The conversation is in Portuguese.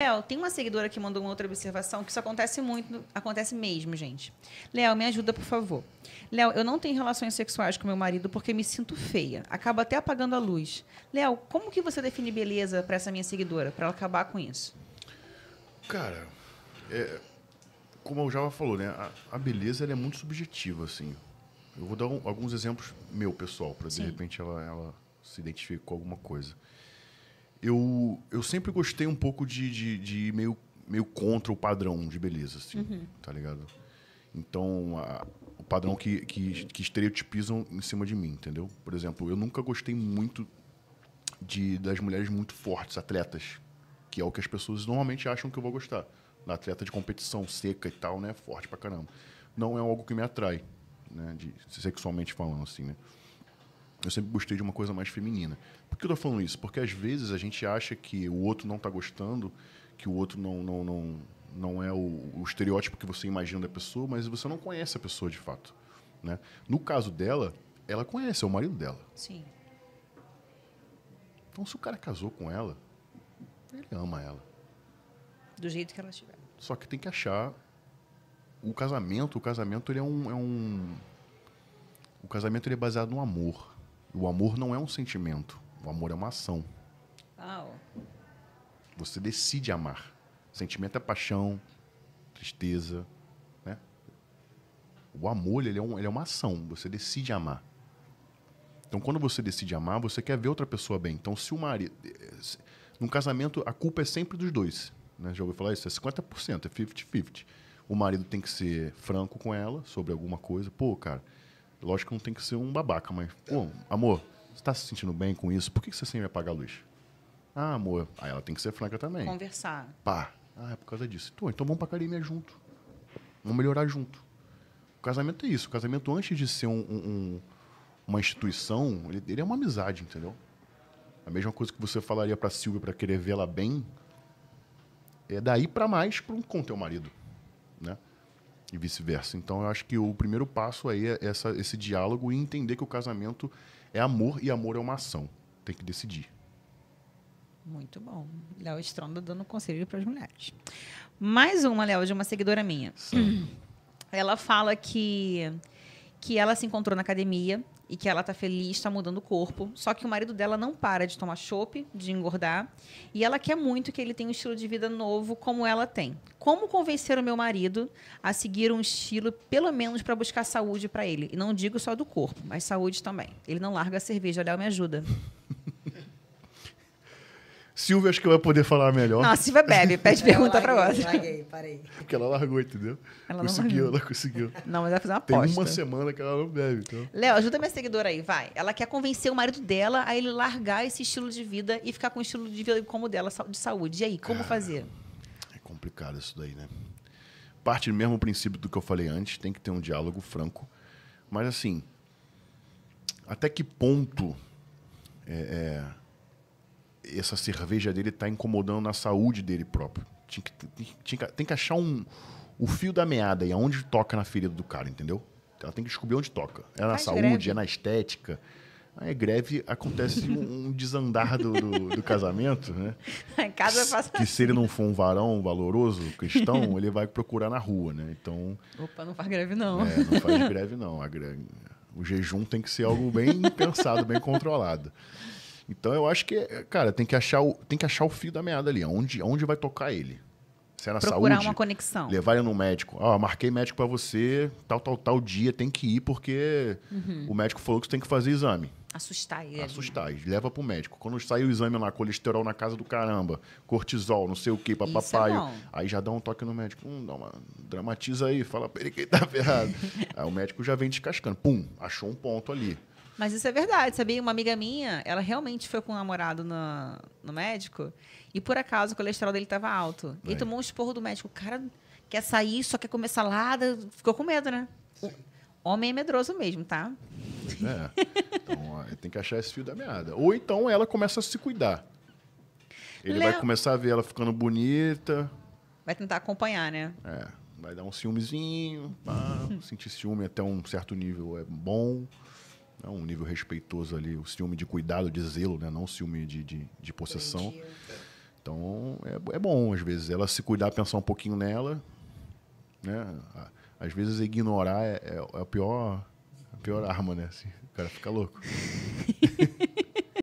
Léo, tem uma seguidora que mandou uma outra observação, que isso acontece muito, acontece mesmo, gente. Léo, me ajuda, por favor. Léo, eu não tenho relações sexuais com meu marido porque me sinto feia. Acabo até apagando a luz. Léo, como que você define beleza para essa minha seguidora, para ela acabar com isso? Cara, é, como o Java falou, né? A, a beleza é muito subjetiva, assim. Eu vou dar um, alguns exemplos meu, pessoal, para de repente ela, ela se identifique com alguma coisa eu, eu sempre gostei um pouco de, de, de meio, meio contra o padrão de beleza, assim, uhum. tá ligado? Então, a, o padrão que, que, que estereotipizam em cima de mim, entendeu? Por exemplo, eu nunca gostei muito de, das mulheres muito fortes, atletas, que é o que as pessoas normalmente acham que eu vou gostar. Na atleta de competição seca e tal, né? Forte pra caramba. Não é algo que me atrai, né? De, sexualmente falando, assim, né? eu sempre gostei de uma coisa mais feminina. Por que eu tô falando isso? Porque às vezes a gente acha que o outro não tá gostando, que o outro não não, não, não é o, o estereótipo que você imagina da pessoa, mas você não conhece a pessoa de fato. Né? No caso dela, ela conhece, é o marido dela. Sim. Então, se o cara casou com ela, ele ama ela. Do jeito que ela estiver. Só que tem que achar o casamento. O casamento ele é um, é um o casamento ele é baseado no amor. O amor não é um sentimento. O amor é uma ação. Uau. Você decide amar. Sentimento é paixão, tristeza. Né? O amor ele é, um, ele é uma ação. Você decide amar. Então, quando você decide amar, você quer ver outra pessoa bem. Então, se o marido. Eh, num casamento, a culpa é sempre dos dois. Né? Já ouviu falar isso? É 50%, é 50-50. O marido tem que ser franco com ela sobre alguma coisa. Pô, cara, Lógico que não tem que ser um babaca, mas, pô, amor, você tá se sentindo bem com isso? Por que você sempre apaga a luz? Ah, amor. Aí ela tem que ser franca também. Conversar. Pá. Ah, é por causa disso. Então, então vamos pra academia junto. Vamos melhorar junto. O casamento é isso. O casamento, antes de ser um, um, uma instituição, ele, ele, é uma amizade, entendeu? A mesma coisa que você falaria pra Silvia para querer vê-la bem, é daí para mais pra um, com teu marido e vice-versa. Então, eu acho que o primeiro passo aí é essa, esse diálogo e entender que o casamento é amor e amor é uma ação. Tem que decidir. Muito bom. Léo Estronda dando conselho para as mulheres. Mais uma, Léo, de uma seguidora minha. Sim. Ela fala que que ela se encontrou na academia e que ela tá feliz, está mudando o corpo. Só que o marido dela não para de tomar chope, de engordar, e ela quer muito que ele tenha um estilo de vida novo como ela tem. Como convencer o meu marido a seguir um estilo pelo menos para buscar saúde para ele? E não digo só do corpo, mas saúde também. Ele não larga a cerveja, Léo me ajuda. Silvia acho que vai poder falar melhor. Não, a Silvia bebe, pede pergunta para você. Larguei, parei. Porque ela largou, entendeu? Ela conseguiu, não ela conseguiu. Não, mas vai fazer uma aposta. Tem uma semana que ela não bebe. Então. Léo, ajuda minha seguidora aí, vai. Ela quer convencer o marido dela a ele largar esse estilo de vida e ficar com um estilo de vida como dela, de saúde. E aí, como Cara, fazer? É complicado isso daí, né? Parte do mesmo princípio do que eu falei antes, tem que ter um diálogo franco. Mas assim, até que ponto é, é essa cerveja dele está incomodando na saúde dele próprio. Tinha que, tinha que, tem que achar um, o fio da meada e aonde toca na ferida do cara, entendeu? Ela tem que descobrir onde toca. É na Faz saúde, greve. é na estética. Aí greve acontece um, desandar do, do, do, casamento, né? Em casa passa... Que se ele não assim. for um varão valoroso, cristão, ele vai procurar na rua, né? Então. Opa, não faz greve, não. É, não faz greve, não. Greve, o jejum tem que ser algo bem pensado, bem controlado. Então eu acho que, cara, tem que achar o, tem que achar o fio da meada ali, onde, onde vai tocar ele. Se é na Procurar saúde, uma conexão. Levar ele no médico. Ah, marquei médico para você, tal, tal, tal dia, tem que ir porque uhum. o médico falou que você tem que fazer exame. Assustar ele. Assustar, ele. leva pro médico. Quando sai o exame lá, colesterol na casa do caramba, cortisol, não sei o que, papapai. É aí já dá um toque no médico. Hum, dá uma, dramatiza aí, fala pra ele que ele tá ferrado. aí o médico já vem descascando. Pum, achou um ponto ali. Mas isso é verdade, sabia? Uma amiga minha, ela realmente foi com o um namorado no, no médico e por acaso o colesterol dele estava alto. Bem. E tomou um esporro do médico. O cara quer sair, só quer comer salada. Ficou com medo, né? Homem é medroso mesmo, tá? É. Então, tem que achar esse fio da meada. Ou então ela começa a se cuidar. Ele Leo... vai começar a ver ela ficando bonita. Vai tentar acompanhar, né? É. Vai dar um ciúmezinho. Pá, sentir ciúme até um certo nível é bom. É um nível respeitoso ali, o ciúme de cuidado, de zelo, né, não ciúme de, de, de possessão. Entendi. Então é, é bom, às vezes, ela se cuidar, pensar um pouquinho nela. Né, às vezes ignorar é, é, é a, pior, a pior arma, né? Assim, o cara fica louco.